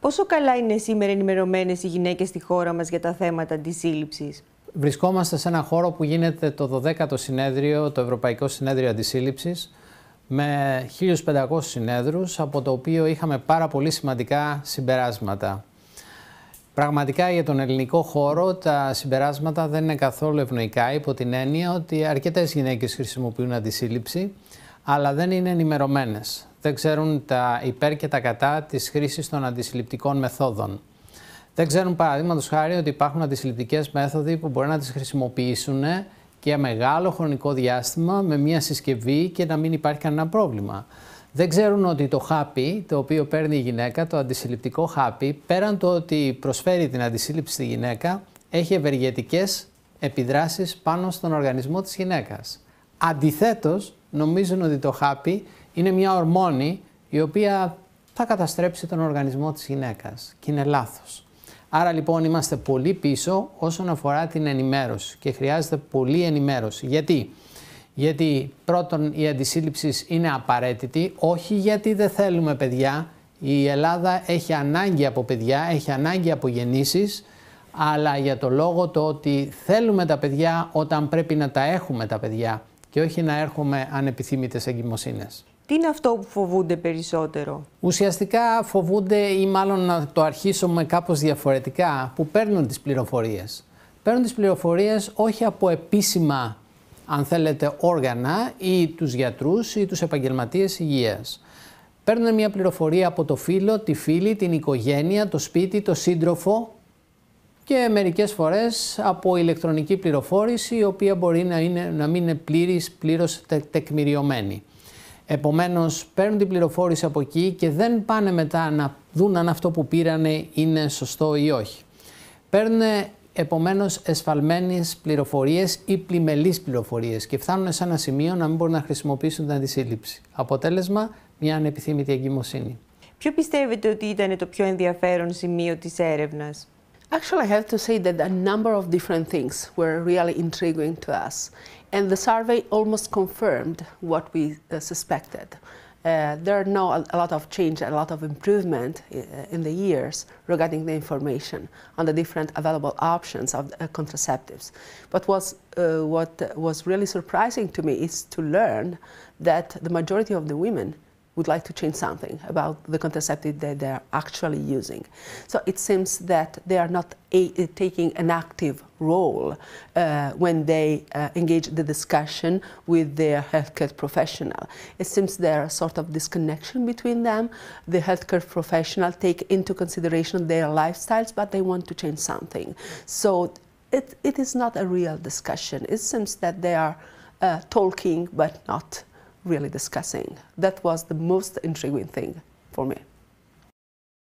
Πόσο καλά είναι σήμερα ενημερωμένες οι γυναίκες στη χώρα μας για τα θέματα της Βρισκόμαστε σε ένα χώρο που γίνεται το 12ο συνέδριο, το Ευρωπαϊκό Συνέδριο Αντισύλληψης, με 1.500 συνέδρους, από το οποίο είχαμε πάρα πολύ σημαντικά συμπεράσματα. Πραγματικά για τον ελληνικό χώρο τα συμπεράσματα δεν είναι καθόλου ευνοϊκά υπό την έννοια ότι αρκετές γυναίκες χρησιμοποιούν αντισύλληψη αλλά δεν είναι ενημερωμένες. Δεν ξέρουν τα υπέρ και τα κατά της χρήσης των αντισυλληπτικών μεθόδων. Δεν ξέρουν, παραδείγματος χάρη, ότι υπάρχουν αντισυλληπτικές μέθοδοι που μπορεί να τις χρησιμοποιήσουν για μεγάλο χρονικό διάστημα με μία συσκευή και να μην υπάρχει κανένα πρόβλημα. Δεν ξέρουν ότι το χάπι το οποίο παίρνει η γυναίκα, το αντισυλληπτικό χάπι, πέραν το ότι προσφέρει την αντισύλληψη στη γυναίκα, έχει ευεργετικές επιδράσεις πάνω στον οργανισμό της γυναίκας. Αντιθέτως, νομίζουν ότι το χάπι είναι μια ορμόνη η οποία θα καταστρέψει τον οργανισμό της γυναίκας και είναι λάθος. Άρα λοιπόν είμαστε πολύ πίσω όσον αφορά την ενημέρωση και χρειάζεται πολύ ενημέρωση. Γιατί? Γιατί πρώτον η αντισύλληψη είναι απαραίτητη, όχι γιατί δεν θέλουμε παιδιά. Η Ελλάδα έχει ανάγκη από παιδιά, έχει ανάγκη από γεννήσεις, αλλά για το λόγο το ότι θέλουμε τα παιδιά όταν πρέπει να τα έχουμε τα παιδιά και όχι να έρχομαι ανεπιθύμητες εγκυμοσύνες. Τι είναι αυτό που φοβούνται περισσότερο? Ουσιαστικά φοβούνται ή μάλλον να το αρχίσουμε κάπως διαφορετικά που παίρνουν τις πληροφορίες. Παίρνουν τις πληροφορίες όχι από επίσημα αν θέλετε όργανα ή τους γιατρούς ή τους επαγγελματίες υγείας. Παίρνουν μια πληροφορία από το φίλο, τη φίλη, την οικογένεια, το σπίτι, το σύντροφο, και μερικές φορές από ηλεκτρονική πληροφόρηση η οποία μπορεί να, είναι, να μην είναι πλήρης, πλήρως τεκμηριωμένη. Επομένως παίρνουν την πληροφόρηση από εκεί και δεν πάνε μετά να δουν αν αυτό που πήρανε είναι σωστό ή όχι. Παίρνουν επομένως εσφαλμένες πληροφορίες ή πλημελείς πληροφορίες και φτάνουν σε ένα σημείο να μην μπορούν να χρησιμοποιήσουν την αντισύλληψη. Αποτέλεσμα μια ανεπιθύμητη εγκυμοσύνη. Ποιο πιστεύετε ότι ήταν το πιο ενδιαφέρον σημείο της έρευνας? Actually, I have to say that a number of different things were really intriguing to us. And the survey almost confirmed what we uh, suspected. Uh, there are now a, a lot of change, a lot of improvement uh, in the years regarding the information on the different available options of uh, contraceptives. But was, uh, what was really surprising to me is to learn that the majority of the women would like to change something about the contraceptive that they are actually using. So it seems that they are not a, uh, taking an active role uh, when they uh, engage the discussion with their healthcare professional. It seems there are sort of disconnection between them. The healthcare professional take into consideration their lifestyles, but they want to change something. So it, it is not a real discussion. It seems that they are uh, talking but not really discussing. That was the most intriguing thing for me.